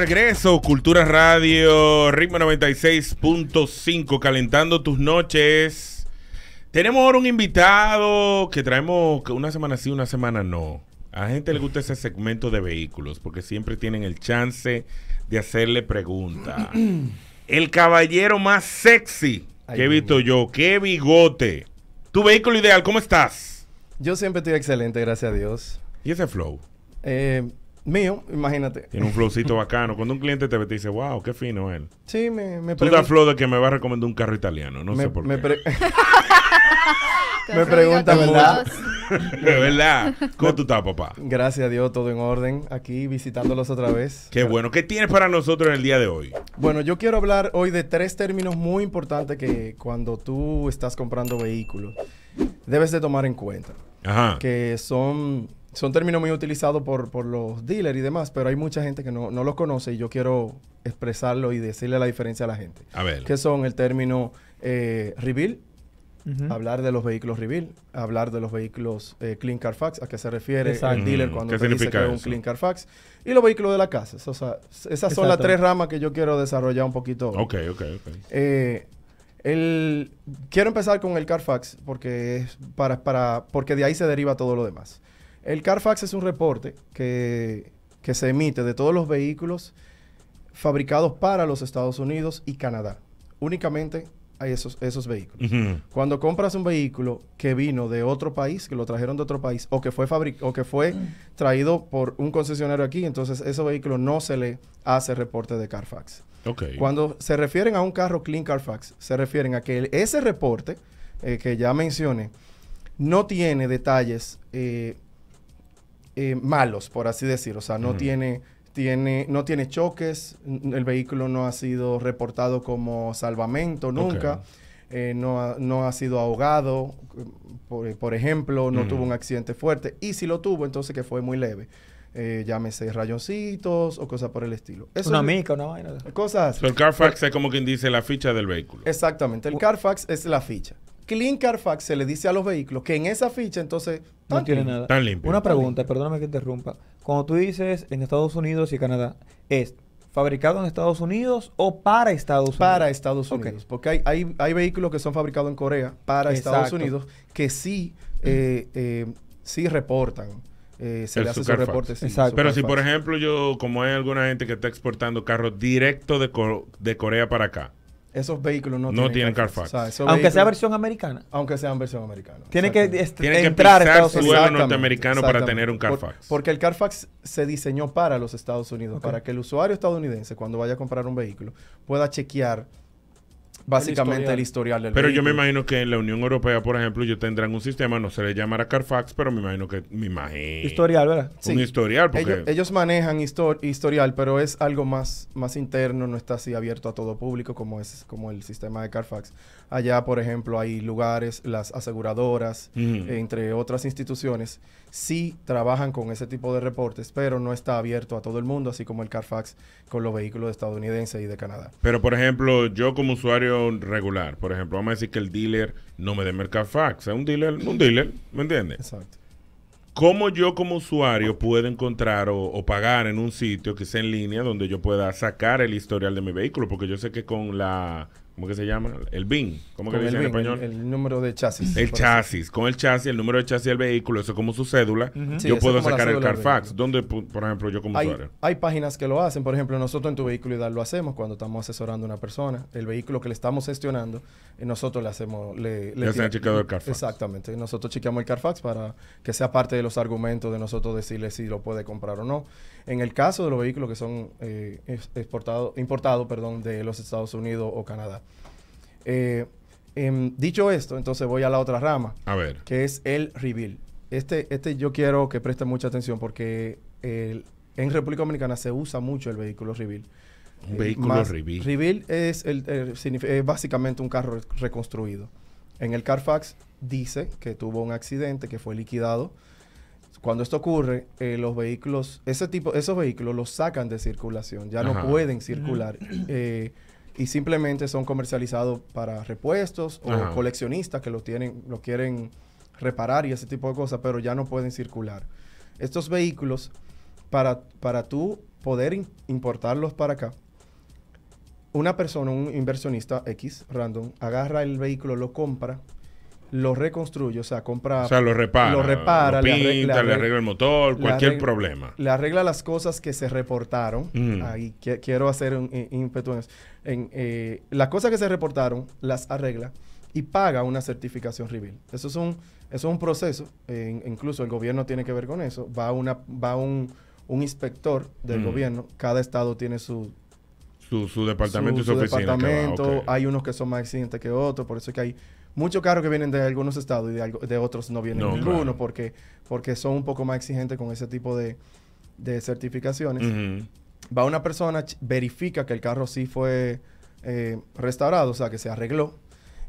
regreso, Cultura Radio, ritmo 96.5, calentando tus noches. Tenemos ahora un invitado que traemos una semana sí, una semana no. A la gente le gusta ese segmento de vehículos porque siempre tienen el chance de hacerle preguntas. el caballero más sexy que he visto yo, qué bigote. Tu vehículo ideal, ¿cómo estás? Yo siempre estoy excelente, gracias a Dios. ¿Y ese flow? Eh, mío, imagínate. Tiene un flowcito bacano. Cuando un cliente te ve, te dice, wow, qué fino él. Sí, me, me Tú da flow de que me va a recomendar un carro italiano. No sé por qué. me pregunta, ¿verdad? De verdad. ¿Cómo tú estás, papá? Gracias a Dios, todo en orden. Aquí visitándolos otra vez. Qué bueno. ¿Qué tienes para nosotros en el día de hoy? Bueno, yo quiero hablar hoy de tres términos muy importantes que cuando tú estás comprando vehículos debes de tomar en cuenta. Ajá. Que son son términos muy utilizados por, los dealers y demás, pero hay mucha gente que no, no, los conoce y yo quiero expresarlo y decirle la diferencia a la gente. A ver. Que son el término eh, reveal, hablar de los vehículos reveal, hablar de los vehículos eh, clean Carfax, a qué se refiere el dealer mm, cuando se dice que es un clean Carfax, y los vehículos de la casa. O sea, esas son las tres ramas que yo quiero desarrollar un poquito. Ok, ok, ok. Eh, el, quiero empezar con el Carfax porque, es para, para, porque de ahí se deriva todo lo demás. El Carfax es un reporte que, que se emite de todos los vehículos fabricados para los Estados Unidos y Canadá. Únicamente hay esos, esos vehículos. Cuando compras un vehículo que vino de otro país, que lo trajeron de otro país, o que fue o que fue mm. traído por un concesionario aquí, entonces ese vehículo no se le hace reporte de Carfax. Cuando se refieren a un carro Clean Carfax, se refieren a que ese reporte eh, que ya mencioné no tiene detalles eh, eh, malos, por así decir. O sea, no, tiene, tiene, no tiene choques, el vehículo no ha sido reportado como salvamento nunca. Eh, no, ha, sido ahogado, por, ejemplo, no tuvo un accidente fuerte. Y si lo tuvo, entonces que fue muy leve. Eh, llámese rayoncitos o cosas por el estilo. es una mica, una vaina. Cosas el Carfax es como quien dice la ficha del vehículo. Exactamente. El Carfax es la ficha. Clean Carfax se le dice a los vehículos que en esa ficha entonces no tiene nada. Tan Una pregunta, perdóname que interrumpa. Cuando tú dices en Estados Unidos y Canadá, ¿es fabricado en Estados Unidos o para Estados Unidos? Para Estados Unidos. Porque hay, hay, hay, vehículos que son fabricados en Corea para Estados Unidos que sí, eh, eh, sí reportan. Eh, se le hace su reporte. Exacto. Pero si, por ejemplo, yo, como hay alguna gente que está exportando carros directo de, de Corea para acá, esos vehículos no, tienen, Carfax. aunque sea versión americana. Aunque sea versión americana. Tiene que entrar que pisar Estados Unidos. norteamericano para tener un Carfax. porque el Carfax se diseñó para los Estados Unidos, para que el usuario estadounidense, cuando vaya a comprar un vehículo, pueda chequear básicamente el historial, Pero yo me imagino que en la Unión Europea, por ejemplo, ellos tendrán un sistema, no se le llamará Carfax, pero me imagino que me imagino historial, ¿verdad? Un historial porque ellos, manejan historial, pero es algo más más interno, no está así abierto a todo público como es como el sistema de Carfax. Allá, por ejemplo, hay lugares, las aseguradoras, entre otras instituciones, sí trabajan con ese tipo de reportes, pero no está abierto a todo el mundo, así como el Carfax con los vehículos estadounidenses y de Canadá. Pero, por ejemplo, yo como usuario regular, por ejemplo, vamos a decir que el dealer no me dé el Carfax, es un dealer, un dealer, ¿me entiendes? Exacto. ¿Cómo yo como usuario puedo encontrar o, pagar en un sitio que sea en línea donde yo pueda sacar el historial de mi vehículo? Porque yo sé que con la ¿cómo que se llama? El BIN, ¿cómo que le en español? El, número de chasis. El chasis, con el chasis, el número de chasis del vehículo, eso es como su cédula, yo puedo sacar el Carfax. ¿Dónde, por ejemplo, yo como hay, usuario? Hay páginas que lo hacen, por ejemplo, nosotros en tu Vehículo y lo hacemos cuando estamos asesorando a una persona, el vehículo que le estamos gestionando, eh, nosotros le hacemos... Le, le, han chequeado el Carfax. Exactamente, nosotros chequeamos el Carfax para que sea parte de los argumentos de nosotros decirle si lo puede comprar o no. En el caso de los vehículos que son eh, exportados, importados, perdón, de los Estados Unidos o Canadá. Eh, em, dicho esto, entonces voy a la otra rama. A ver. Que es el reveal. Este, este yo quiero que presten mucha atención porque en República Dominicana se usa mucho el vehículo reveal. Un vehículo reveal. Reveal es, básicamente un carro reconstruido. En el Carfax dice que tuvo un accidente, que fue liquidado. Cuando esto ocurre, eh, los vehículos, ese tipo, esos vehículos los sacan de circulación, ya no pueden circular. Eh, y simplemente son comercializados para repuestos o coleccionistas que lo tienen, lo quieren reparar y ese tipo de cosas, pero ya no pueden circular. Estos vehículos, para, para tú poder importarlos para acá, una persona, un inversionista X, random, agarra el vehículo, lo compra, lo reconstruye, o sea, compra... O sea, lo repara. Lo repara, pinta, le, arregla, el motor, cualquier problema. Le arregla las cosas que se reportaron. Mm. Ahí quiero hacer un ímpetu en eso. Eh, las cosas que se reportaron, las arregla y paga una certificación civil Eso es un, eso es un proceso, incluso el gobierno tiene que ver con eso. Va, una, va un, inspector del mm. gobierno, cada estado tiene su, su, departamento y su, Departamento, Hay unos que son más exigentes que otros, por eso es que hay muchos carros que vienen de algunos estados y de, otros no vienen ninguno, porque, porque son un poco más exigentes con ese tipo de, certificaciones. Va una persona, verifica que el carro sí fue eh, restaurado, o sea, que se arregló,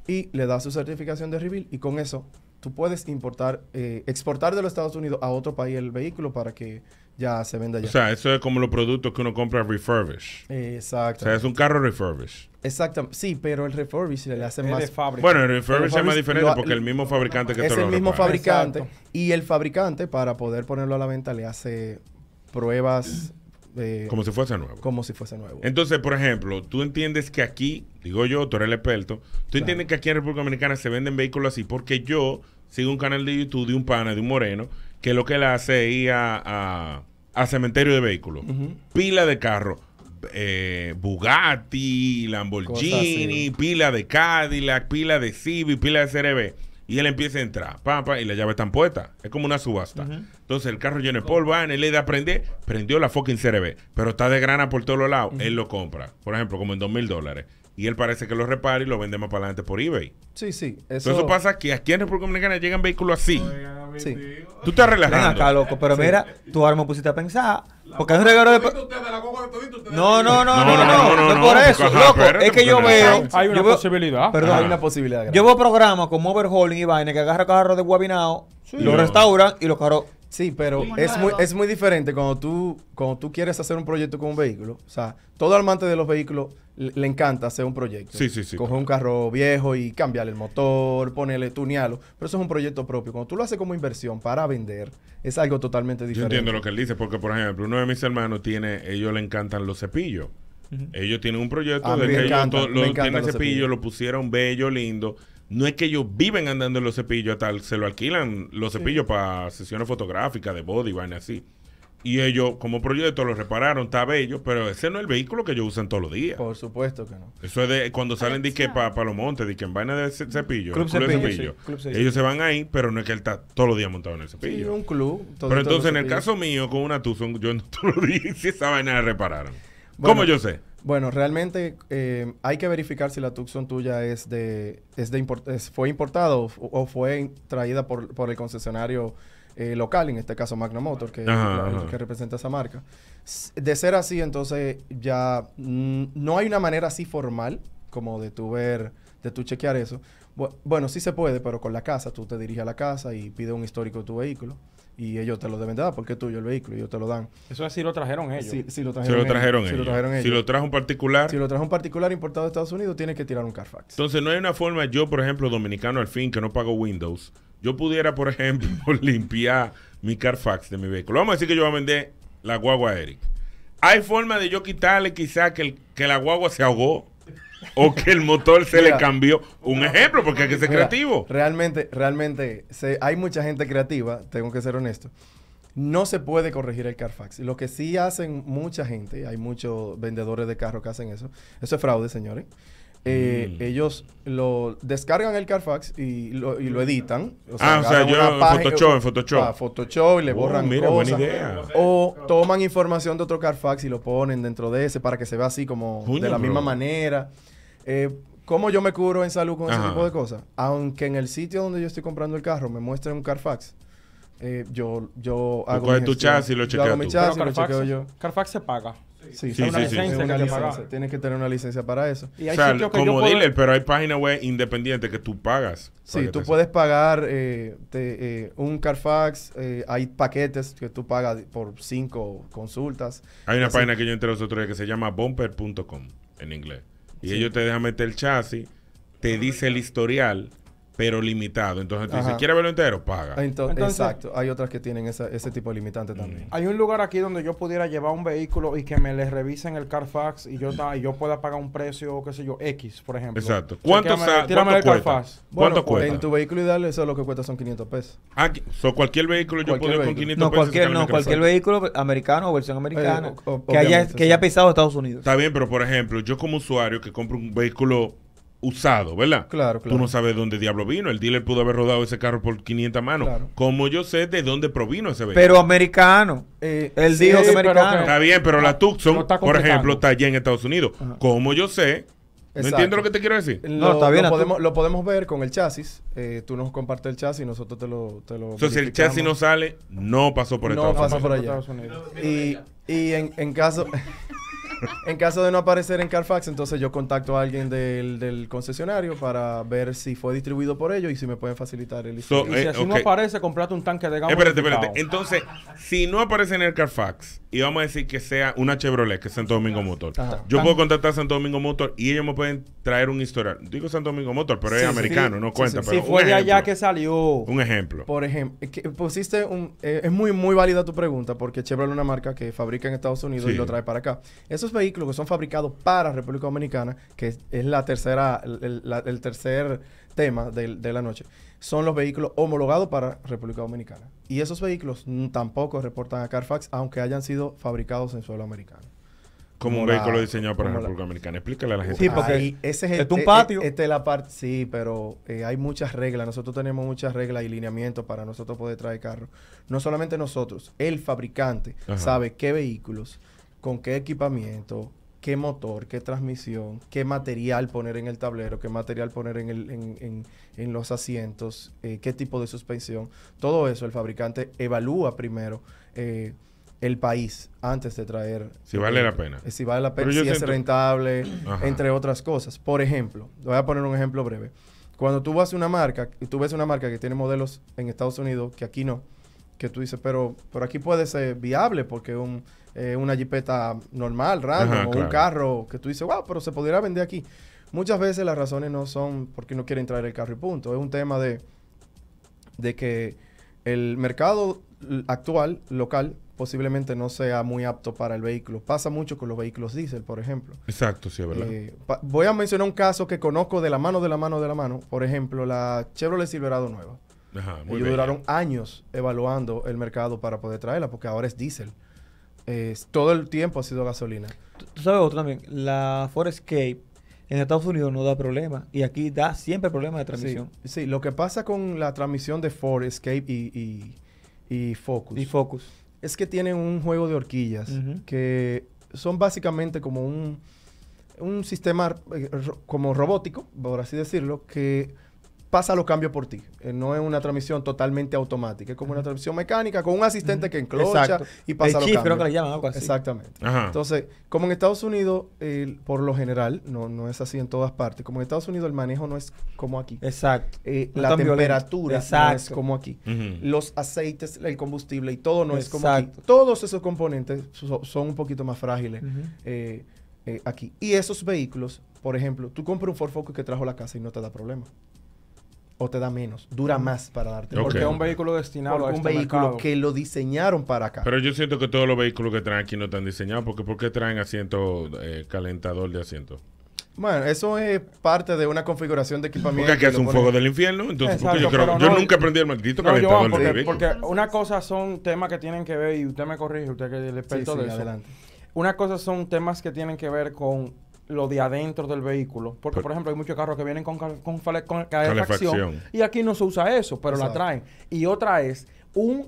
y le da su certificación de reveal, y con eso tú puedes importar, eh, exportar de los Estados Unidos a otro país el vehículo para que ya se venda ya. O sea, eso es como los productos que uno compra refurbished. Exacto. O sea, es un carro refurbished. Exacto. Sí, pero el refurbish le hace más. bueno, el refurbished es más diferente porque el mismo fabricante que es te lo Es el mismo fabricante y el fabricante para poder ponerlo a la venta le hace pruebas como si fuese nuevo. Como si fuese nuevo. Entonces, por ejemplo, tú entiendes que aquí, digo yo, tú eres el experto, tú entiendes que aquí en República Dominicana se venden vehículos así porque yo sigo un canal de YouTube de un pana, de un moreno, que lo que le hace es ir a, cementerio de vehículos, pila de carro eh, Bugatti, Lamborghini, pila de Cadillac, pila de Civic, pila de CRB y él empieza a entrar, papa y la llave está puesta. Es como una subasta. Entonces el carro Llena de polvo, va, ah, él le da prender, prendió la fucking CRB, pero está de grana por todos lados. Él lo compra, por ejemplo, como en dos mil dólares. Y él parece que lo repara y lo vende más para adelante por eBay. Sí, sí. Eso, Entonces, eso pasa que aquí en República Dominicana llegan vehículos así. Sí. Tú te relajando. Ven acá, loco, pero mira, tú ahora me pusiste a pensar. Porque es un regalo de. No, no, no, no, no, por eso, es que yo veo. Hay una posibilidad. Perdón, hay una posibilidad. Yo veo programas como Overhauling y vaina que agarra carros de guabinado Lo los restauran y los carros. Sí, pero es muy, es muy diferente cuando tú, cuando tú quieres hacer un proyecto con un vehículo. O sea, todo amante de los vehículos le encanta hacer un proyecto. Sí, sí, sí. Coger un carro viejo y cambiarle el motor, ponerle, tunearlo. Pero eso es un proyecto propio. Cuando tú lo haces como inversión para vender, es algo totalmente diferente. Yo entiendo lo que él dice, porque, por ejemplo, uno de mis hermanos tiene, ellos le encantan los cepillos. Ellos tienen un proyecto de que ellos lo, tienen los cepillos, lo pusieron bello, lindo. No es que ellos viven andando en los cepillos, tal, se lo alquilan los cepillos para sesiones fotográficas, de body, van así. Y ellos, como proyecto, lo repararon, está bello, pero ese no es el vehículo que ellos usan todos los días. Por supuesto que no. Eso es de cuando salen de que para los montes, de que en vaina de cepillo. Club, club cepillo. ellos se van ahí, pero no es que él está todos los días montado en el cepillo. Sí, un club. pero entonces, en el caso mío, con una Tucson, yo no si esa vaina la repararon. ¿Cómo yo sé? Bueno, realmente eh, hay que verificar si la Tucson tuya es de, es de fue importada o, fue traída por, por el concesionario eh, local, en este caso Magna Motor, que, que representa esa marca. De ser así, entonces ya mm, no hay una manera así formal como de tu ver, de tu chequear eso. Bueno, sí se puede, pero con la casa, tú te diriges a la casa y pides un histórico de tu vehículo y ellos te lo deben dar porque es tuyo el vehículo, y ellos te lo dan. Eso es si lo trajeron ellos. Si, lo trajeron, ellos, Si lo trajeron ellos. Si lo trajo un particular. Si lo trajo un particular importado de Estados Unidos, tiene que tirar un Carfax. Entonces, no hay una forma, yo, por ejemplo, dominicano al fin, que no pago Windows, yo pudiera, por ejemplo, limpiar mi Carfax de mi vehículo. Vamos a decir que yo voy a vender la guagua Eric. ¿Hay forma de yo quitarle quizá que, que la guagua se ahogó? o que el motor se le cambió. Un ejemplo, porque hay que ser creativo. Realmente, realmente, hay mucha gente creativa, tengo que ser honesto. No se puede corregir el Carfax. Lo que sí hacen mucha gente, hay muchos vendedores de carros que hacen eso. Eso es fraude, señores. Eh, mm. ellos lo descargan el Carfax y lo, editan. ah, o sea, yo en Photoshop, ah, Photoshop. y le oh, borran mira, Buena idea. O toman información de otro Carfax y lo ponen dentro de ese para que se vea así como de la misma manera. Eh, ¿Cómo yo me curo en salud con ese tipo de cosas? Aunque en el sitio donde yo estoy comprando el carro me muestren un Carfax. Eh, yo, yo hago. tu lo chequeo. Yo mi chasis yo. Carfax se paga. Sí, Tienes que tener una licencia para eso. Y o como pero hay páginas web independientes que tú pagas. Sí, tú puedes pagar eh, eh, un Carfax, eh, hay paquetes que tú pagas por cinco consultas. Hay una página que yo entré los otros que se llama bumper.com en inglés. Y ellos te dejan meter el chasis, te dice el historial pero limitado. Entonces si ¿quieres verlo entero? Paga. Ah, exacto. Hay otras que tienen ese tipo de limitante también. Hay un lugar aquí donde yo pudiera llevar un vehículo y que me le revisen el Carfax y yo, yo pueda pagar un precio, qué sé yo, X, por ejemplo. Exacto. ¿Cuánto, o sea, el Carfax. ¿Cuánto cuesta? En tu vehículo ideal eso lo que cuesta son 500 pesos. Ah, so cualquier vehículo yo puedo con 500 no, pesos. Cualquier, no, cualquier vehículo americano o versión americana eh, que, haya, que haya pisado Estados Unidos. Está bien, pero por ejemplo, yo como usuario que compro un vehículo usado, ¿verdad? Claro, claro. Tú no sabes dónde diablo vino. El dealer pudo haber rodado ese carro por 500 manos. Claro. Como yo sé de dónde provino ese vehículo. Pero americano. Eh, él dijo que americano. está bien, pero ah, la Tucson, por ejemplo, está allá en Estados Unidos. Como yo sé. ¿No entiendo lo que te quiero decir? No, está bien. Lo podemos, ver con el chasis. Eh, tú nos compartes el chasis y nosotros te lo. Te lo Entonces, si el chasis no sale, no pasó por no pasó Por allá. Y, en, en caso. en caso de no aparecer en Carfax, entonces yo contacto a alguien del, concesionario para ver si fue distribuido por ellos y si me pueden facilitar el historial. Y si así eh, no aparece, comprate un tanque de gama. espérate, espérate. Entonces, si no aparece en el Carfax y vamos a decir que sea una Chevrolet, que es Santo Domingo Motor, yo puedo contactar a Santo Domingo Motor y ellos me pueden traer un historial. Digo Santo Domingo Motor, pero es americano, no cuenta. Pero si fue de allá que salió. Un ejemplo. Por ejemplo, pusiste un. Eh, es muy, muy válida tu pregunta porque Chevrolet es una marca que fabrica en Estados Unidos y lo trae para acá. Eso vehículos que son fabricados para República Dominicana, que es, la tercera, el, tercer tema de, la noche, son los vehículos homologados para República Dominicana. Y esos vehículos tampoco reportan a Carfax, aunque hayan sido fabricados en suelo americano. Como un vehículo diseñado para República Dominicana. Explícale a la gente. Sí, porque ese es, el, e, e, patio. Este es la parte, sí, pero eh, hay muchas reglas. Nosotros tenemos muchas reglas y lineamientos para nosotros poder traer carros. No solamente nosotros, el fabricante sabe qué vehículos con qué equipamiento, qué motor, qué transmisión, qué material poner en el tablero, qué material poner en, el, en, en, los asientos, eh, qué tipo de suspensión. Todo eso el fabricante evalúa primero. Eh, el país antes de traer. Si vale la pena. Si vale la pena, si es rentable, entre otras cosas. Por ejemplo, voy a poner un ejemplo breve. Cuando tú vas a una marca y tú ves una marca que tiene modelos en Estados Unidos que aquí no, que tú dices, pero, pero aquí puede ser viable porque un, eh, una jipeta normal, random, o un carro que tú dices, wow, pero se podría vender aquí. Muchas veces las razones no son porque no quieren traer el carro y punto. Es un tema de, de que el mercado actual, local, posiblemente no sea muy apto para el vehículo. Pasa mucho con los vehículos diésel, por ejemplo. Exacto, sí, es verdad. Eh, voy a mencionar un caso que conozco de la mano, de la mano, de la mano. Por ejemplo, la Chevrolet Silverado nueva. Ajá, duraron años evaluando el mercado para poder traerla, porque ahora es diésel todo el tiempo ha sido gasolina. Tú sabes otro también, la Forescape en Estados Unidos no da problema y aquí da siempre problemas de transmisión. Sí, lo que pasa con la transmisión de Forescape Escape y, Focus. Y Focus. Es que tienen un juego de horquillas que son básicamente como un, sistema eh, como robótico, por así decirlo, que pasa los cambios por ti. Eh, no es una transmisión totalmente automática, es como una transmisión mecánica con un asistente que enclocha y pasa los cambios. Exactamente. Entonces, como en Estados Unidos, por lo general, no, no es así en todas partes, como en Estados Unidos el manejo no es como aquí. Exacto. Eh, la temperatura no es como aquí. Los aceites, el combustible y todo no es como aquí. Todos esos componentes son un poquito más frágiles. Eh, aquí. Y esos vehículos, por ejemplo, tú compras un Ford Focus que trajo la casa y no te da problema o te da menos. Dura más para darte. Porque es un vehículo destinado a este un vehículo que lo diseñaron para acá. Pero yo siento que todos los vehículos que traen aquí no están diseñados. Porque ¿por qué traen asiento, eh, calentador de asiento? Bueno, eso es parte de una configuración de equipamiento. Porque aquí es un fuego del infierno. Entonces, yo, creo, yo nunca aprendí el maldito calentador porque, Porque una cosa son temas que tienen que ver, y usted me corrige, usted que es el experto de eso. Adelante. Una cosa son temas que tienen que ver con lo de adentro del vehículo. Porque, por, ejemplo, hay muchos carros que vienen con, con, Y aquí no se usa eso, pero la traen. Y otra es un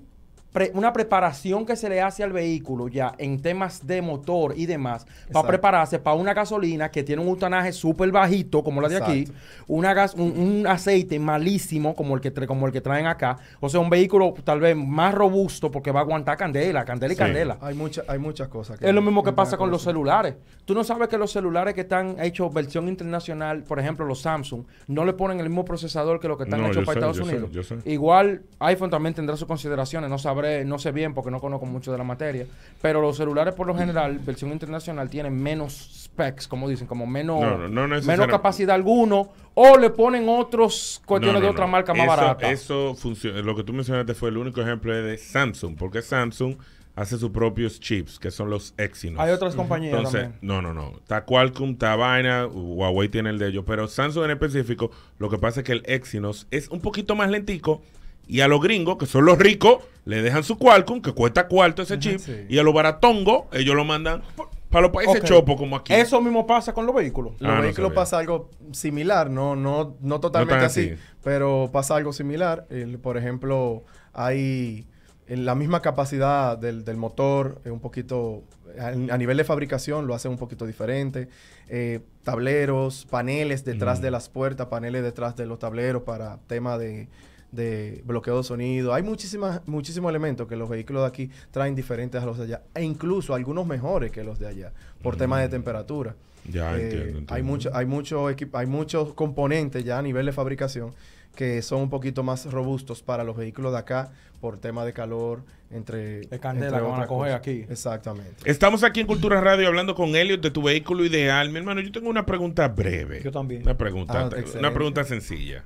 una preparación que se le hace al vehículo ya en temas de motor y demás, va a prepararse para una gasolina que tiene un utanaje súper bajito, como la de aquí, una gas, un, aceite malísimo, como el, que como el que traen acá. O sea, un vehículo tal vez más robusto porque va a aguantar candela, candela y candela. Hay, mucha, hay muchas cosas. es lo mismo que pasa con los celulares. Tú no sabes que los celulares que están hechos versión internacional, por ejemplo, los Samsung, no le ponen el mismo procesador que los que están hechos para Estados Unidos. Igual iPhone también tendrá sus consideraciones, no saber no sé bien porque no conozco mucho de la materia, pero los celulares por lo general, versión internacional, tienen menos specs, como dicen, como menos, menos capacidad alguno, o le ponen otros cuestiones de otra marca más barata. Eso funciona, lo que tú mencionaste fue el único ejemplo de Samsung, porque Samsung hace sus propios chips, que son los Exynos. Hay otras compañías Entonces, también. No, no, no. Está Qualcomm, está Vaina, Huawei tiene el de ellos, pero Samsung en específico, lo que pasa es que el Exynos es un poquito más lentico, y a los gringos, que son los ricos, le dejan su Qualcomm, que cuesta cuarto ese chip. Y a los baratongos, ellos lo mandan para los países como aquí. Eso mismo pasa con los vehículos. Los ah, vehículos pasa algo similar, no, no, no totalmente así, pero pasa algo similar. por ejemplo, hay la misma capacidad del, motor, es eh, un poquito a, nivel de fabricación lo hacen un poquito diferente. Eh, tableros, paneles detrás mm. de las puertas, paneles detrás de los tableros para tema de de bloqueo de sonido. Hay muchísimas, muchísimos elementos que los vehículos de aquí traen diferentes a los de allá, e incluso algunos mejores que los de allá, por tema de mm. temperatura. Ya, entiendo, eh, entiendo. Hay, mucho, hay, mucho hay muchos componentes ya a nivel de fabricación que son un poquito más robustos para los vehículos de acá por tema de calor, entre... De candela, van a aquí. Exactamente. Estamos aquí en Cultura Radio hablando con Elliot de tu vehículo ideal. Mi hermano, yo tengo una pregunta breve. Yo también. Una pregunta, ah, una pregunta sencilla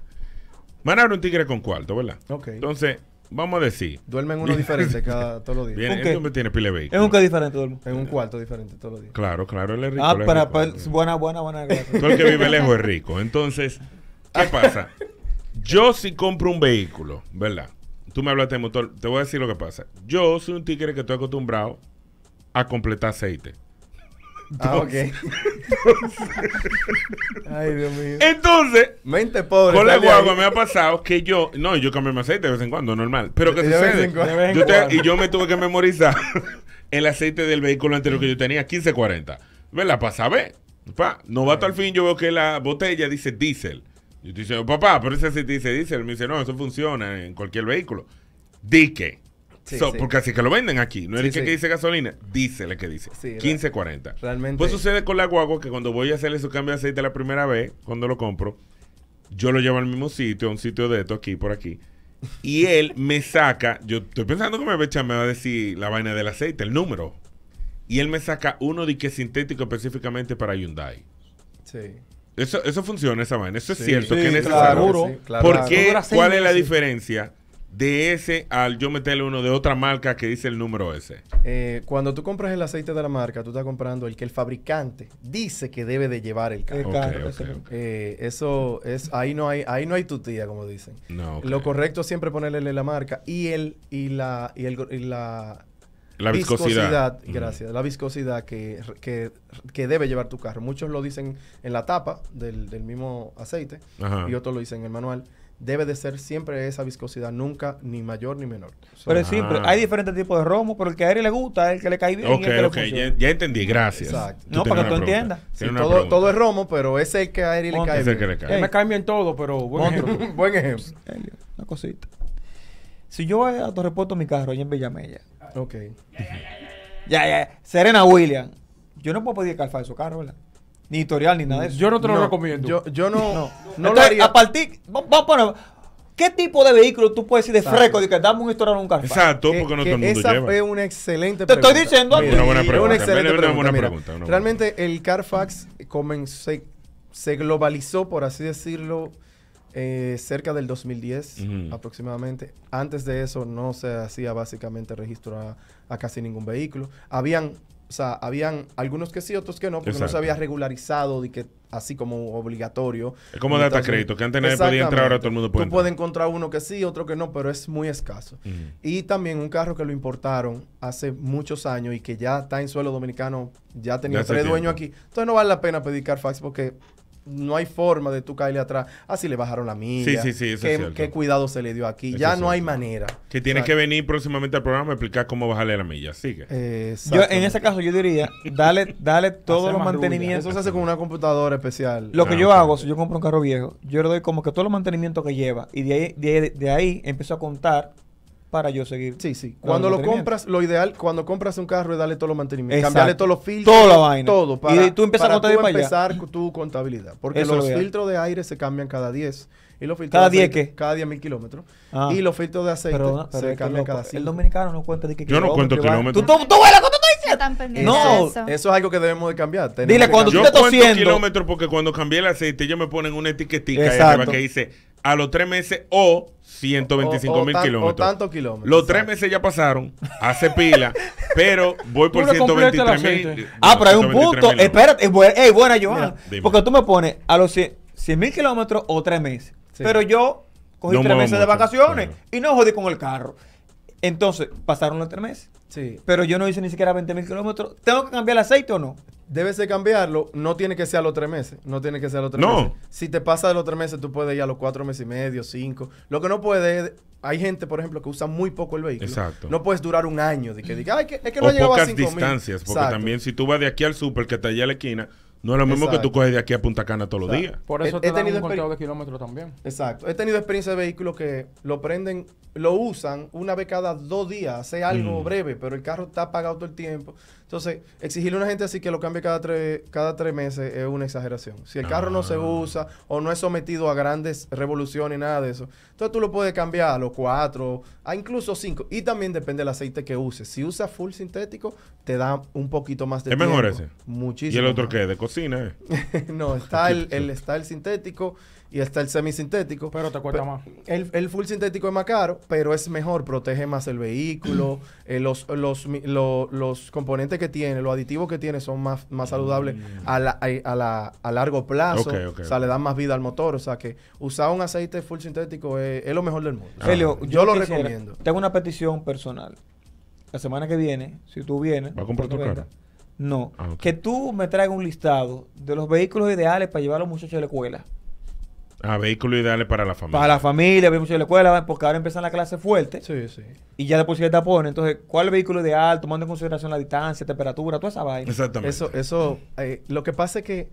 ver un tigre con cuarto, ¿verdad? Ok. Entonces, vamos a decir. Duermen uno diferente cada todos los días. qué? okay. tiene pile vehículo. En un que diferente duermo. En un cuarto diferente todos los días. Claro, claro, él es rico. Ah, para, buena, buena, buena. Todo el que vive lejos es rico. Entonces, ¿qué pasa? Yo si compro un vehículo, ¿verdad? Tú me hablaste de motor, te voy a decir lo que pasa. Yo soy un tigre que estoy acostumbrado a completar aceite. Ah, ok. Ay, Dios mío. Entonces, mente Con la guagua me ha pasado que yo, no, yo cambié mi aceite de vez en cuando, normal. Pero que sucede? y yo me tuve que memorizar el aceite del vehículo anterior que yo tenía, 1540. la pasa pasaba? Pa, no va al fin, yo veo que la botella dice diésel. Yo te digo, papá, pero ese aceite dice diésel. Me dice, no, eso funciona en cualquier vehículo. Dique. Porque así que lo venden aquí. No es el que, dice gasolina, dice la que dice. 1540. Realmente. Pues sucede con la guagua que cuando voy a hacerle su cambio de aceite la primera vez, cuando lo compro, yo lo llevo al mismo sitio, a un sitio de esto aquí, por aquí. Y él me saca, yo estoy pensando que me va a decir la vaina del aceite, el número. Y él me saca uno de que es sintético específicamente para Hyundai. Sí. Eso, eso funciona esa vaina, eso es cierto, que es seguro. ¿Por qué? ¿Cuál es la diferencia? de ese al yo meterle uno de otra marca que dice el número ese? Eh, cuando tú compras el aceite de la marca, tú estás comprando el que el fabricante dice que debe de llevar el carro. Eh, eso es, ahí no hay, ahí no hay tutía, como dicen. No, Lo correcto es siempre ponerle la marca y el, y la, y el, y la viscosidad. Gracias. La viscosidad que, que, debe llevar tu carro. Muchos lo dicen en la tapa del, del mismo aceite y otros lo dicen en el manual debe de ser siempre esa viscosidad, nunca ni mayor ni menor. pero es simple, hay diferentes tipos de romo, pero el que a él le gusta, el que le cae bien. y el que ya, ya, entendí, gracias. No, para que tú entiendas. todo, es romo, pero ese es el que a él le cae bien. Que le cae. Él me cae bien todo, pero buen ejemplo. buen ejemplo. Una cosita. Si yo voy a mi carro allá en Bellamella. Ok. ya, ya, Serena William Yo no puedo pedir calfa de su carro, ¿verdad? ni historial, ni nada de eso. Yo no te lo recomiendo. Yo, no, no. no lo haría. A partir, vamos a poner, ¿qué tipo de vehículo tú puedes decir de freco? de que un historial a un carro? Exacto, porque no todo el mundo esa fue una excelente pregunta. Te estoy diciendo a Una buena pregunta. Una excelente pregunta. realmente el Carfax comenzó, se globalizó, por así decirlo, eh, cerca del 2010 aproximadamente. Antes de eso no se hacía básicamente registro a, casi ningún vehículo. Habían o sea, habían algunos que sí, otros que no, porque no se había regularizado que así como obligatorio. Es como data crédito, que antes nadie podía entrar, ahora todo el mundo puede. Tú puedes encontrar uno que sí, otro que no, pero es muy escaso. Y también un carro que lo importaron hace muchos años y que ya está en suelo dominicano, ya tenía tres dueños aquí. Entonces no vale la pena pedir Carfax porque no hay forma de tú caerle atrás. Así ah, le bajaron la milla. Sí, sí, sí. qué, cuidado se le dio aquí. ya no hay manera. Que tienes que venir próximamente al programa a explicar cómo bajarle la milla. Sigue. Yo, en ese caso, yo diría, dale, dale todos los mantenimientos. Eso se hace con una computadora especial. Lo que ah, yo hago, si yo compro un carro viejo, yo le doy como que todos los mantenimientos que lleva. Y de ahí, de, de ahí empiezo a contar para yo seguir. Sí, sí. Cuando lo compras, lo ideal, cuando compras un carro es darle todos los mantenimientos, cambiarle todos los filtros, toda la vaina. Todo, para, y tú empiezas para empezar tu contabilidad. Porque los filtros de aire se cambian cada 10. Y los filtros ¿Cada 10 qué? Cada 10.000 mil kilómetros. Ah. Y los filtros de aceite se cambian cada 100. El dominicano no cuenta de que Yo no cuento kilómetros. ¿Tú, tú, diciendo. no, eso. es algo que debemos de cambiar. Dile, cuando tú te Yo cuento kilómetros porque cuando cambié el aceite, ellos me ponen una etiquetita que dice a los tres meses o 125 mil kilómetros. O tantos kilómetros. Los tres meses ya pasaron, hace pila, pero voy por 123 mil. Eh. Eh, ah, pero hay un punto. Espérate, es eh, buena, buena Joana. Porque tú me pones a los 100 mil kilómetros o tres meses. Pero yo cogí tres meses de vacaciones y no jodí con el carro. Entonces, pasaron los tres meses pero yo no hice ni siquiera 20 mil kilómetros. ¿Tengo que cambiar el aceite o no? Debes de cambiarlo, no tiene que ser a los tres meses. No tiene que ser a los tres no. meses. Si te pasa de los tres meses, tú puedes ir a los cuatro meses y medio, cinco. Lo que no puede hay gente, por ejemplo, que usa muy poco el vehículo. Exacto. No puedes durar un año de que diga, Ay, que, es que no o pocas distancias, porque también si tú vas de aquí al súper que está allá a la esquina, no es lo mismo que tú coges de aquí a Punta Cana todos los días. Por eso he, te tenido un de kilómetros también. Exacto. He tenido experiencia de vehículos que lo prenden, lo usan una vez cada dos días, hace algo mm. breve, pero el carro está apagado todo el tiempo. Entonces, exigirle a una gente así que lo cambie cada tres, cada tres meses es una exageración. Si el carro no se ah. usa o no es sometido a grandes revoluciones y nada de eso, entonces tú lo puedes cambiar a los cuatro, a incluso cinco. Y también depende del aceite que uses. Si usas full sintético, te da un poquito más de ¿Es tiempo. ¿Es mejor ese? Muchísimo. ¿Y el otro qué? ¿De cocina? no, está el, el, está el sintético y está el semisintético. Pero te cuesta más. El, full sintético es más caro, pero es mejor, protege más el vehículo, mm. eh, los, componentes que tiene, los aditivos que tiene son más, más saludables mm. a, largo plazo. O sea, le dan más vida al motor. O sea, que usar un aceite full sintético es, lo mejor del mundo. Ah, yo, lo recomiendo. Tengo una petición personal. La semana que viene, si tú vienes... ¿Va a comprar tu carro? No. Ah, que tú me traigas un listado de los vehículos ideales para llevar a los muchachos a la escuela. Ah, vehículos ideales para la familia. Para la familia, mucho en la escuela, porque ahora empiezan la clase fuerte. Sí, sí. Y ya después te tapón. Entonces, ¿cuál vehículo ideal? Tomando en consideración la distancia, temperatura, toda esa vaina. Exactamente. Eso, eso, eh, lo que pasa es que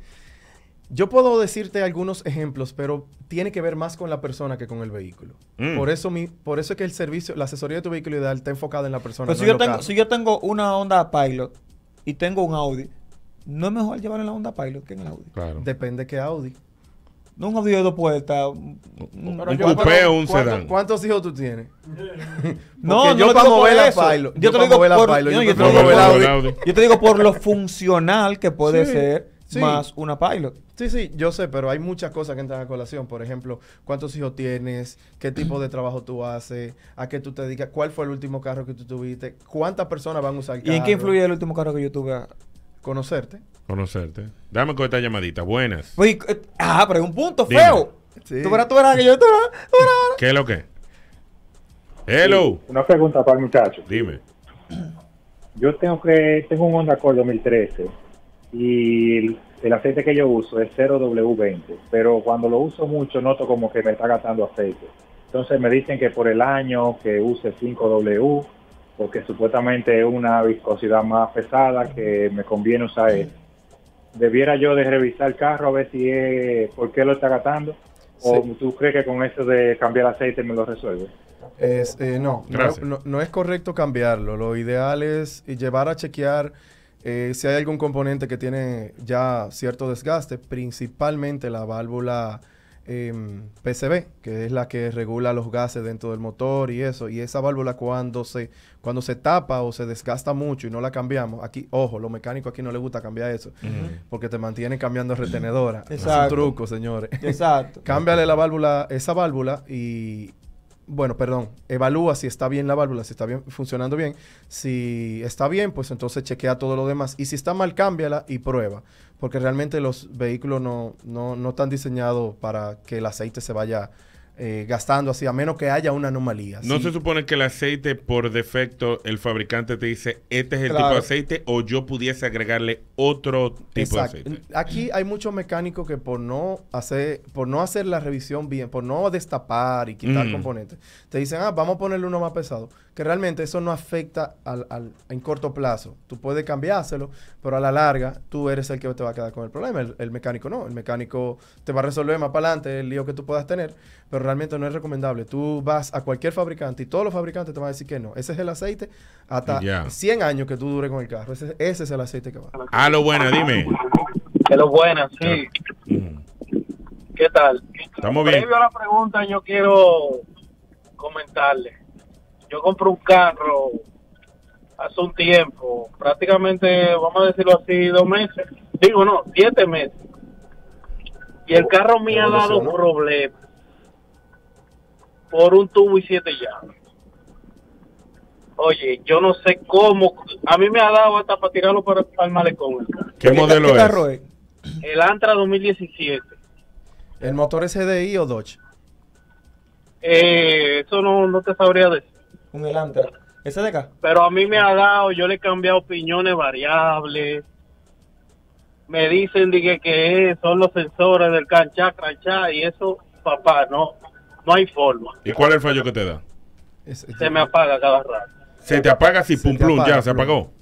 yo puedo decirte algunos ejemplos, pero tiene que ver más con la persona que con el vehículo. Mm. Por eso mi, por eso es que el servicio, la asesoría de tu vehículo ideal está enfocada en la persona. Pero si, yo tengo, si yo tengo una Honda Pilot y tengo un Audi, no es mejor llevar en la Honda Pilot que en el Audi. Claro. Depende qué Audi. No un Audi de dos puertas. Un, un sedán. ¿Cuántos hijos tú tienes? no, yo, yo, yo, te digo por, yo, te digo Yo te digo por lo funcional que puede ser más una Pilot. Sí, sí, yo sé, pero hay muchas cosas que entran a colación. Por ejemplo, cuántos hijos tienes, qué tipo de trabajo tú haces, a qué tú te dedicas, cuál fue el último carro que tú tuviste, cuántas personas van a usar el carro. ¿Y en qué influye el último carro que yo tuve? Conocerte. Conocerte. Dame con esta llamadita. Buenas. Pues, pero es un punto feo. Tú verás, tú verás que yo ¿Qué es lo que? Hello. Una pregunta para el muchacho. Dime. Yo tengo que tengo un Honda Accord 2013 y el aceite que yo uso es 0W20, pero cuando lo uso mucho noto como que me está gastando aceite. Entonces me dicen que por el año que use 5W porque supuestamente es una viscosidad más pesada que me conviene usar él. Debiera yo de revisar el carro a ver si es por qué lo está gastando o tú crees que con eso de cambiar aceite me lo resuelve. Eh, no, no, es correcto cambiarlo. Lo ideal es llevar a chequear eh, si hay algún componente que tiene ya cierto desgaste, principalmente la válvula Em, PCB, que es la que regula los gases dentro del motor y eso. Y esa válvula cuando se, cuando se tapa o se desgasta mucho y no la cambiamos, aquí, ojo, los mecánicos aquí no les gusta cambiar eso, porque te mantienen cambiando retenedora. Es un truco, señores. Exacto. Cámbiale la válvula, esa válvula y, bueno, perdón, evalúa si está bien la válvula, si está bien funcionando bien. Si está bien, pues entonces chequea todo lo demás. Y si está mal, cámbiala y prueba. Porque realmente los vehículos no, no, no están diseñados para que el aceite se vaya eh, gastando así, a menos que haya una anomalía. No se supone que el aceite por defecto el fabricante te dice, este es el tipo de aceite o yo pudiese agregarle otro tipo de aceite. Aquí hay muchos mecánicos que por no hacer por no hacer la revisión bien, por no destapar y quitar componentes, te dicen, ah, vamos a ponerle uno más pesado que realmente eso no afecta al, en corto plazo. Tú puedes cambiárselo, pero a la larga tú eres el que te va a quedar con el problema. El, mecánico no. El mecánico te va a resolver más para adelante el lío que tú puedas tener, pero realmente no es recomendable. Tú vas a cualquier fabricante y todos los fabricantes te van a decir que no. Ese es el aceite hasta 100 años que tú dure con el carro. Ese, es el aceite que va. A lo bueno, dime. A lo bueno, sí. ¿Qué tal? Estamos bien. a la pregunta, yo quiero comentarle yo compré un carro hace un tiempo, prácticamente, vamos a decirlo así, dos meses, digo no, siete meses. Y el carro me ha dado problemas por un tubo y siete llaves. Oye, yo no sé cómo, a mí me ha dado hasta para tirarlo para, el malecón. ¿Qué, ¿Qué modelo carro es? El Antra 2017. ¿El motor SDI o Dodge? Eh, eso no te sabría decir un el de acá? Pero a mí me ha dado, yo le he cambiado opiniones variables. Me dicen dije, que eh, son los sensores del cancha, cancha, y eso, papá, no, no hay forma. ¿Y cuál es el fallo que te da? Se me apaga cada rato. Se te apaga así, pum, pum, ya, se apagó.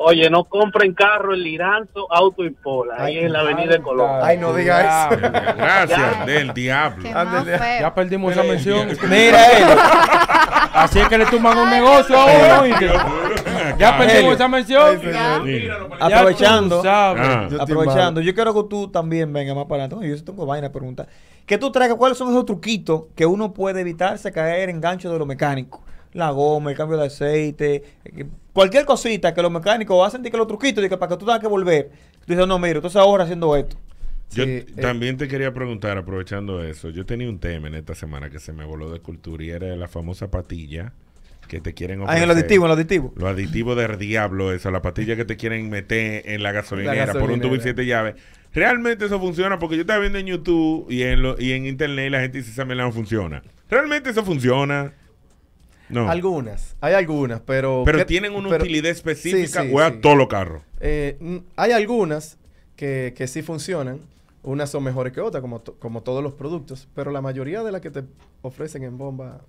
Oye, no compren carro en Liranzo, Auto y Pola, ahí en la Avenida de Colón. Ay, no digas eso. Gracias, del diablo. Ya perdimos esa mención. Mira, él. Eh. Así es que le tumban un negocio a uno. Ya perdimos esa mención. Ah. Aprovechando, aprovechando, yo quiero que tú también venga más para adelante. Yo tengo vaina a preguntar. ¿Qué tú traes? ¿Cuáles son esos truquitos que uno puede evitarse caer en gancho de los mecánicos? la goma, el cambio de aceite, eh, cualquier cosita que los mecánicos hacen, que los truquitos, de que para que tú tengas que volver. Tú dices, no, mira, estás ahora haciendo esto. Yo eh. también te quería preguntar, aprovechando eso, yo tenía un tema en esta semana que se me voló de cultura y era la famosa patilla que te quieren ofrecer. Ah, en el aditivo, en el aditivo. Lo aditivo del diablo, eso, la patilla que te quieren meter en la gasolinera, por un tubo y siete llaves. Realmente eso funciona porque yo estaba viendo en YouTube y en, lo, y en internet y la gente dice esa no funciona. Realmente eso funciona. No. Algunas, hay algunas, pero... Pero tienen una utilidad específica a todos los carros. Eh, hay algunas que, que, sí funcionan, unas son mejores que otras, como, como todos los productos, pero la mayoría de las que te ofrecen en bomba,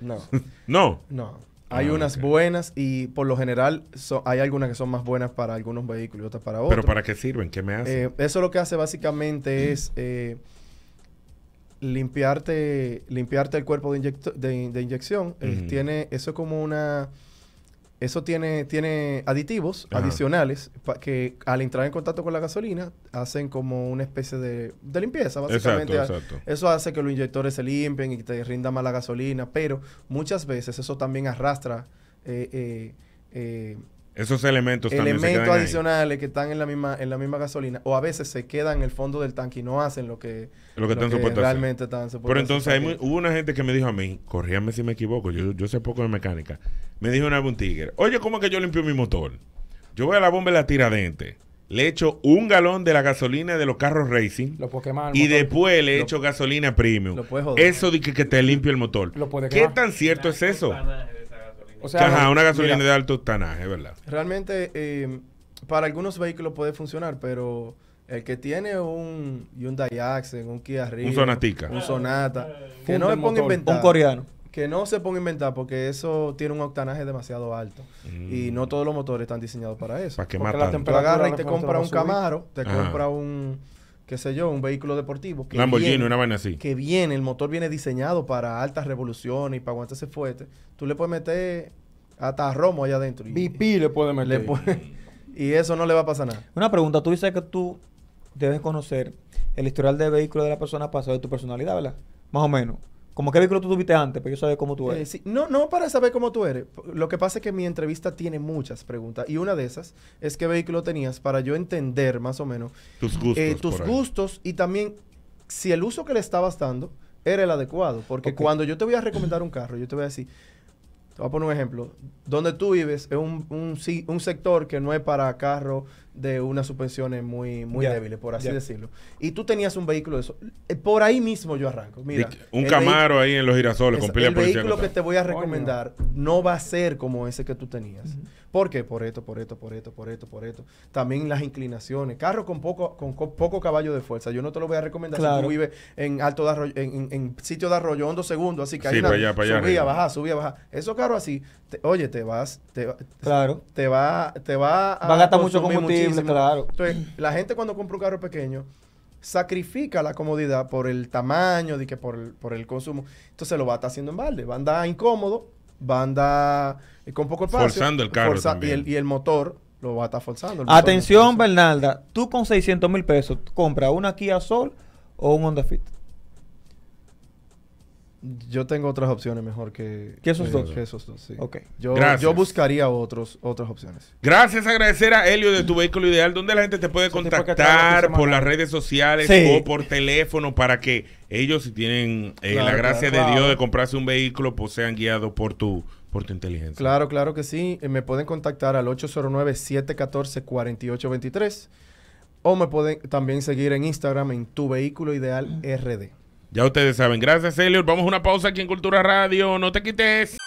no. no. No. Hay ah, unas buenas y por lo general hay algunas que son más buenas para algunos vehículos y otras para otros. ¿Pero para qué sirven? ¿Qué me hacen? Eh, eso lo que hace básicamente mm. es... Eh, limpiarte, limpiarte el cuerpo de, de, inyección. Eh, tiene, eso como una... Eso tiene, tiene aditivos adicionales que al entrar en contacto con la gasolina hacen como una especie de, limpieza, básicamente. Eso hace que los inyectores se limpien y te rinda más la gasolina, pero muchas veces eso también arrastra eh, eh, eh esos elementos, elementos adicionales que están en la misma en la misma gasolina o a veces se quedan en el fondo del tanque y no hacen lo que, lo están realmente están supuestos Pero entonces hay hubo una gente que me dijo a mí, corríame si me equivoco, yo, yo sé poco de mecánica, me dijo una algún un tigre, oye, ¿cómo que yo limpio mi motor? Yo voy a la bomba y la tiradente, le echo un galón de la gasolina de los carros racing y después le echo gasolina premium. Eso de que, te limpio el motor. ¿Qué tan cierto es eso? O sea, Ajá, una gasolina de alto octanaje, ¿verdad? Realmente, em, para algunos vehículos puede funcionar, pero el que tiene un Hyundai Accent, un Kia Rio, un Sonata, eh, que no se ponga a inventar. Un coreano. Que no se ponga a inventar porque eso tiene un octanaje demasiado alto. Mm. Y no todos los motores están diseñados para eso. Para que porque La temperatura agarra y te compra un Camaro, te compra un qué sé yo, un vehículo deportivo. Que Lamborghini, una vaina así. Que viene, el motor viene diseñado para altas revoluciones y para aguantar ese fuerte. Tú le puedes meter hasta romo allá adentro. BP le puede meter. y eso no le va a pasar nada. Una pregunta, tú dices que tú debes conocer el historial de vehículo de la persona pasado de tu personalidad, ¿verdad? Más o menos. Como qué vehículo tú tuviste antes, pero pues yo sabía cómo tú eh, eres. No, no para saber cómo tú eres. Lo que pasa es que mi entrevista tiene muchas preguntas. Y una de esas es qué vehículo tenías para yo entender más o menos tus gustos. Eh, tus gustos y también si el uso que le estabas dando era el adecuado. Porque cuando yo te voy a recomendar un carro, yo te voy a decir, voy a poner un ejemplo. Donde tú vives es un, un, un sector que no es para carros de unas suspensiones muy, muy débiles, por así decirlo. Y tú tenías un vehículo de eso. Eh, por ahí mismo yo arranco. Mira, un Camaro ahí en los girasoles con El vehículo que te voy a recomendar no. va a ser como ese que tú tenías. ¿Por qué? Por esto, por esto, por esto, por esto, por esto. También las inclinaciones. Carro con poco, con, poco caballo de fuerza. Yo no te lo voy a recomendar si tú vives en alto de arroyo, en, sitio de arroyo hondo segundo. Así que hay subía, baja, subía, baja así, te, oye, te vas, te, claro. te va, te va a, gastar mucho combustible, claro. Entonces, la gente cuando compra un carro pequeño sacrifica la comodidad por el tamaño, de que por el, por el consumo. Entonces lo va a estar haciendo en balde, va a incómodo, va a eh, con poco espacio. Forzando el carro Y, el, y el motor lo va a estar forzando. Atención, Bernalda, tú con 600 mil pesos compra una Kia Sol o un Honda Fit. Yo tengo otras opciones mejor que, que esos dos. esos dos, sí. Ok. Yo, buscaría otros, otras opciones. Gracias, agradecer a Helio de tu vehículo ideal. ¿Dónde la gente te puede contactar? por las redes sociales o por teléfono para que ellos, si tienen eh, la gracia de Dios de comprarse un vehículo, pues sean guiados por tu, por tu inteligencia. Claro, claro que sí. Eh, me pueden contactar al 809-714-4823 o me pueden también seguir en Instagram en tu vehículo ideal RD. Ya ustedes saben. Gracias, Elliot. Vamos a una pausa aquí en Cultura Radio. No te quites.